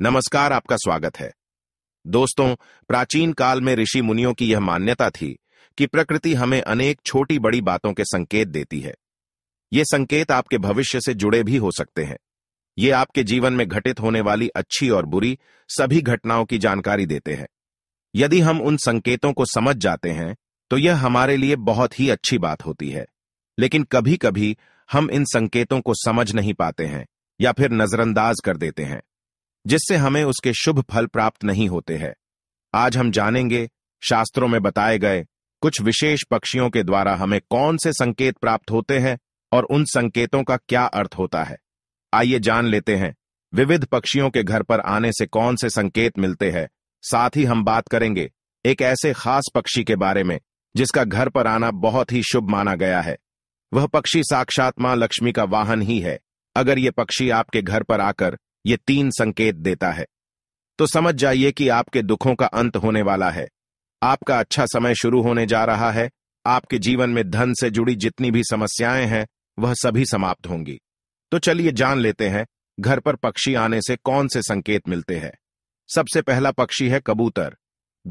नमस्कार आपका स्वागत है दोस्तों प्राचीन काल में ऋषि मुनियों की यह मान्यता थी कि प्रकृति हमें अनेक छोटी बड़ी बातों के संकेत देती है ये संकेत आपके भविष्य से जुड़े भी हो सकते हैं ये आपके जीवन में घटित होने वाली अच्छी और बुरी सभी घटनाओं की जानकारी देते हैं यदि हम उन संकेतों को समझ जाते हैं तो यह हमारे लिए बहुत ही अच्छी बात होती है लेकिन कभी कभी हम इन संकेतों को समझ नहीं पाते हैं या फिर नजरअंदाज कर देते हैं जिससे हमें उसके शुभ फल प्राप्त नहीं होते हैं आज हम जानेंगे शास्त्रों में बताए गए कुछ विशेष पक्षियों के द्वारा हमें कौन से संकेत प्राप्त होते हैं और उन संकेतों का क्या अर्थ होता है आइए जान लेते हैं विविध पक्षियों के घर पर आने से कौन से संकेत मिलते हैं साथ ही हम बात करेंगे एक ऐसे खास पक्षी के बारे में जिसका घर पर आना बहुत ही शुभ माना गया है वह पक्षी साक्षात मां लक्ष्मी का वाहन ही है अगर ये पक्षी आपके घर पर आकर ये तीन संकेत देता है तो समझ जाइए कि आपके दुखों का अंत होने वाला है आपका अच्छा समय शुरू होने जा रहा है आपके जीवन में धन से जुड़ी जितनी भी समस्याएं हैं वह सभी समाप्त होंगी तो चलिए जान लेते हैं घर पर पक्षी आने से कौन से संकेत मिलते हैं सबसे पहला पक्षी है कबूतर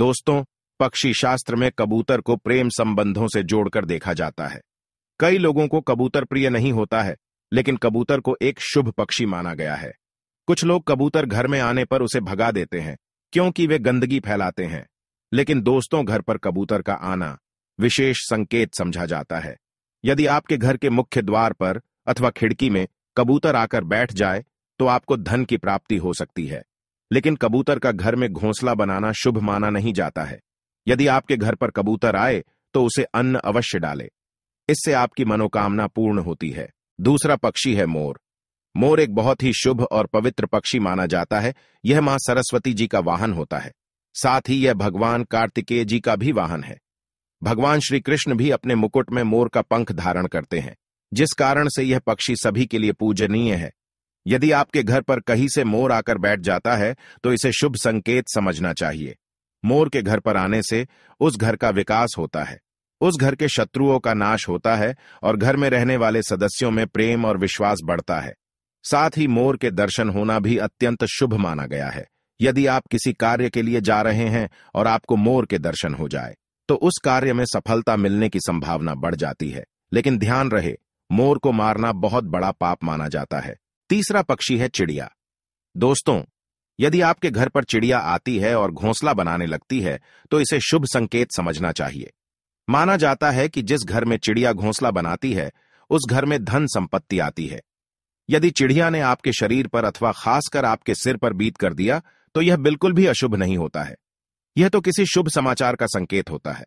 दोस्तों पक्षी शास्त्र में कबूतर को प्रेम संबंधों से जोड़कर देखा जाता है कई लोगों को कबूतर प्रिय नहीं होता है लेकिन कबूतर को एक शुभ पक्षी माना गया है कुछ लोग कबूतर घर में आने पर उसे भगा देते हैं क्योंकि वे गंदगी फैलाते हैं लेकिन दोस्तों घर पर कबूतर का आना विशेष संकेत समझा जाता है यदि आपके घर के मुख्य द्वार पर अथवा खिड़की में कबूतर आकर बैठ जाए तो आपको धन की प्राप्ति हो सकती है लेकिन कबूतर का घर में घोंसला बनाना शुभ माना नहीं जाता है यदि आपके घर पर कबूतर आए तो उसे अन्न अवश्य डाले इससे आपकी मनोकामना पूर्ण होती है दूसरा पक्षी है मोर मोर एक बहुत ही शुभ और पवित्र पक्षी माना जाता है यह मां सरस्वती जी का वाहन होता है साथ ही यह भगवान कार्तिकेय जी का भी वाहन है भगवान श्री कृष्ण भी अपने मुकुट में मोर का पंख धारण करते हैं जिस कारण से यह पक्षी सभी के लिए पूजनीय है यदि आपके घर पर कहीं से मोर आकर बैठ जाता है तो इसे शुभ संकेत समझना चाहिए मोर के घर पर आने से उस घर का विकास होता है उस घर के शत्रुओं का नाश होता है और घर में रहने वाले सदस्यों में प्रेम और विश्वास बढ़ता है साथ ही मोर के दर्शन होना भी अत्यंत शुभ माना गया है यदि आप किसी कार्य के लिए जा रहे हैं और आपको मोर के दर्शन हो जाए तो उस कार्य में सफलता मिलने की संभावना बढ़ जाती है लेकिन ध्यान रहे मोर को मारना बहुत बड़ा पाप माना जाता है तीसरा पक्षी है चिड़िया दोस्तों यदि आपके घर पर चिड़िया आती है और घोंसला बनाने लगती है तो इसे शुभ संकेत समझना चाहिए माना जाता है कि जिस घर में चिड़िया घोंसला बनाती है उस घर में धन संपत्ति आती है यदि चिड़िया ने आपके शरीर पर अथवा खासकर आपके सिर पर बीत कर दिया तो यह बिल्कुल भी अशुभ नहीं होता है यह तो किसी शुभ समाचार का संकेत होता है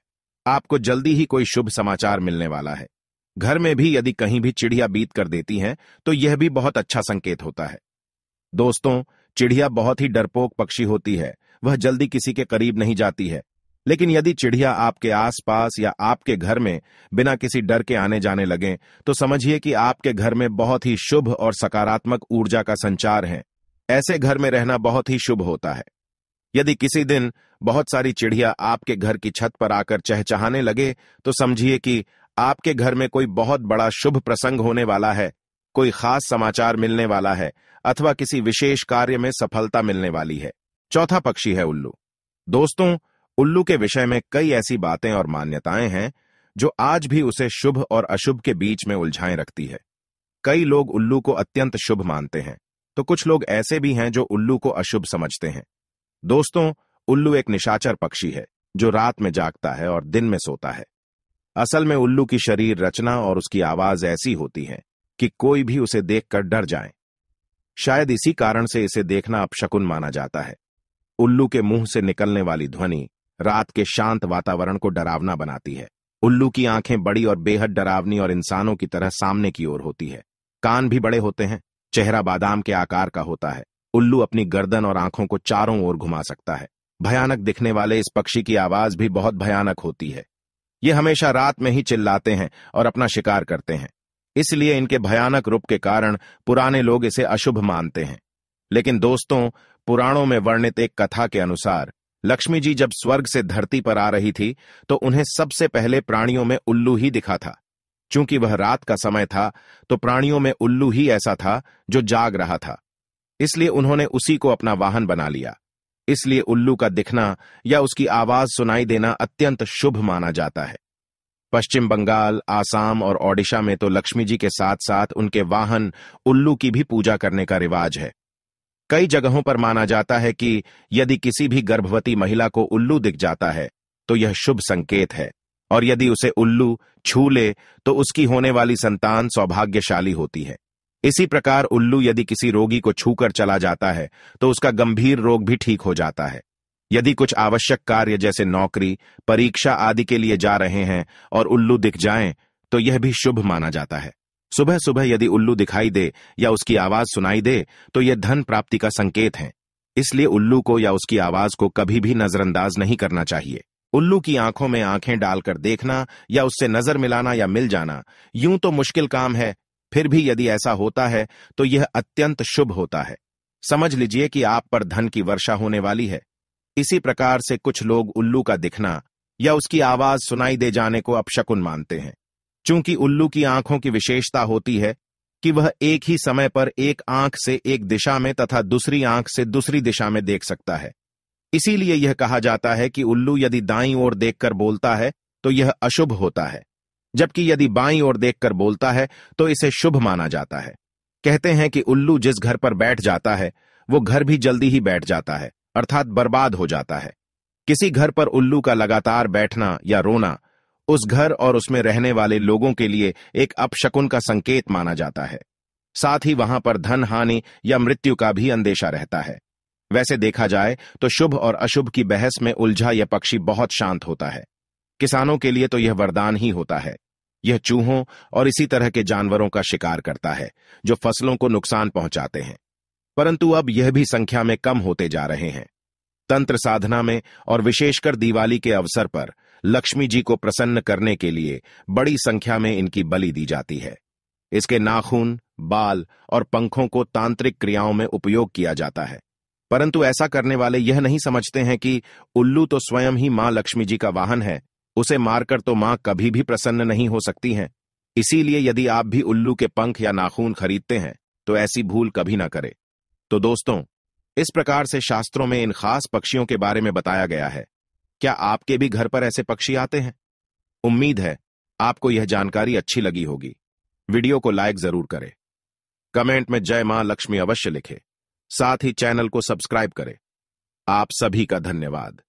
आपको जल्दी ही कोई शुभ समाचार मिलने वाला है घर में भी यदि कहीं भी चिड़िया बीत कर देती हैं तो यह भी बहुत अच्छा संकेत होता है दोस्तों चिड़िया बहुत ही डरपोक पक्षी होती है वह जल्दी किसी के करीब नहीं जाती है लेकिन यदि चिड़िया आपके आसपास या आपके घर में बिना किसी डर के आने जाने लगे तो समझिए कि आपके घर में बहुत ही शुभ और सकारात्मक ऊर्जा का संचार है ऐसे घर में रहना बहुत ही शुभ होता है यदि किसी दिन बहुत सारी चिड़िया आपके घर की छत पर आकर चहचहाने लगे तो समझिए कि आपके घर में कोई बहुत बड़ा शुभ प्रसंग होने वाला है कोई खास समाचार मिलने वाला है अथवा किसी विशेष कार्य में सफलता मिलने वाली है चौथा पक्षी है उल्लू दोस्तों उल्लू के विषय में कई ऐसी बातें और मान्यताएं हैं जो आज भी उसे शुभ और अशुभ के बीच में उलझाएं रखती है कई लोग उल्लू को अत्यंत शुभ मानते हैं तो कुछ लोग ऐसे भी हैं जो उल्लू को अशुभ समझते हैं दोस्तों उल्लू एक निशाचर पक्षी है जो रात में जागता है और दिन में सोता है असल में उल्लू की शरीर रचना और उसकी आवाज ऐसी होती है कि कोई भी उसे देखकर डर जाए शायद इसी कारण से इसे देखना अपशकुन माना जाता है उल्लू के मुंह से निकलने वाली ध्वनि रात के शांत वातावरण को डरावना बनाती है उल्लू की आंखें बड़ी और बेहद डरावनी और इंसानों की तरह सामने की ओर होती है कान भी बड़े होते हैं चेहरा बादाम के आकार का होता है उल्लू अपनी गर्दन और आंखों को चारों ओर घुमा सकता है भयानक दिखने वाले इस पक्षी की आवाज भी बहुत भयानक होती है ये हमेशा रात में ही चिल्लाते हैं और अपना शिकार करते हैं इसलिए इनके भयानक रूप के कारण पुराने लोग इसे अशुभ मानते हैं लेकिन दोस्तों पुराणों में वर्णित एक कथा के अनुसार लक्ष्मी जी जब स्वर्ग से धरती पर आ रही थी तो उन्हें सबसे पहले प्राणियों में उल्लू ही दिखा था चूंकि वह रात का समय था तो प्राणियों में उल्लू ही ऐसा था जो जाग रहा था इसलिए उन्होंने उसी को अपना वाहन बना लिया इसलिए उल्लू का दिखना या उसकी आवाज सुनाई देना अत्यंत शुभ माना जाता है पश्चिम बंगाल आसाम और ओडिशा में तो लक्ष्मी जी के साथ साथ उनके वाहन उल्लू की भी पूजा करने का रिवाज है कई जगहों पर माना जाता है कि यदि किसी भी गर्भवती महिला को उल्लू दिख जाता है तो यह शुभ संकेत है और यदि उसे उल्लू छू ले तो उसकी होने वाली संतान सौभाग्यशाली होती है इसी प्रकार उल्लू यदि किसी रोगी को छूकर चला जाता है तो उसका गंभीर रोग भी ठीक हो जाता है यदि कुछ आवश्यक कार्य जैसे नौकरी परीक्षा आदि के लिए जा रहे हैं और उल्लू दिख जाएं, तो यह भी शुभ माना जाता है सुबह सुबह यदि उल्लू दिखाई दे या उसकी आवाज सुनाई दे तो यह धन प्राप्ति का संकेत है इसलिए उल्लू को या उसकी आवाज को कभी भी नजरअंदाज नहीं करना चाहिए उल्लू की आंखों में आंखें डालकर देखना या उससे नजर मिलाना या मिल जाना यूं तो मुश्किल काम है फिर भी यदि ऐसा होता है तो यह अत्यंत शुभ होता है समझ लीजिए कि आप पर धन की वर्षा होने वाली है इसी प्रकार से कुछ लोग उल्लू का दिखना या उसकी आवाज सुनाई दे जाने को अपशकुन मानते हैं चूंकि उल्लू की आंखों की विशेषता होती है कि वह एक ही समय पर एक आंख से एक दिशा में तथा दूसरी आंख से दूसरी दिशा में देख सकता है इसीलिए यह कहा जाता है कि उल्लू यदि दाई ओर देखकर बोलता है तो यह अशुभ होता है जबकि यदि बाई ओर देखकर बोलता है तो इसे शुभ माना जाता है कहते हैं कि उल्लू जिस घर पर बैठ जाता है वो घर भी जल्दी ही बैठ जाता है अर्थात बर्बाद हो जाता है किसी घर पर उल्लू का लगातार बैठना या रोना उस घर और उसमें रहने वाले लोगों के लिए एक अपशकुन का संकेत माना जाता है साथ ही वहां पर धन हानि या मृत्यु का भी अंदेशा रहता है वैसे देखा जाए तो शुभ और अशुभ की बहस में उलझा यह पक्षी बहुत शांत होता है किसानों के लिए तो यह वरदान ही होता है यह चूहों और इसी तरह के जानवरों का शिकार करता है जो फसलों को नुकसान पहुंचाते हैं परंतु अब यह भी संख्या में कम होते जा रहे हैं तंत्र साधना में और विशेषकर दिवाली के अवसर पर लक्ष्मी जी को प्रसन्न करने के लिए बड़ी संख्या में इनकी बलि दी जाती है इसके नाखून बाल और पंखों को तांत्रिक क्रियाओं में उपयोग किया जाता है परंतु ऐसा करने वाले यह नहीं समझते हैं कि उल्लू तो स्वयं ही मां लक्ष्मी जी का वाहन है उसे मारकर तो मां कभी भी प्रसन्न नहीं हो सकती हैं इसीलिए यदि आप भी उल्लू के पंख या नाखून खरीदते हैं तो ऐसी भूल कभी ना करें तो दोस्तों इस प्रकार से शास्त्रों में इन खास पक्षियों के बारे में बताया गया है क्या आपके भी घर पर ऐसे पक्षी आते हैं उम्मीद है आपको यह जानकारी अच्छी लगी होगी वीडियो को लाइक जरूर करें कमेंट में जय मां लक्ष्मी अवश्य लिखें साथ ही चैनल को सब्सक्राइब करें आप सभी का धन्यवाद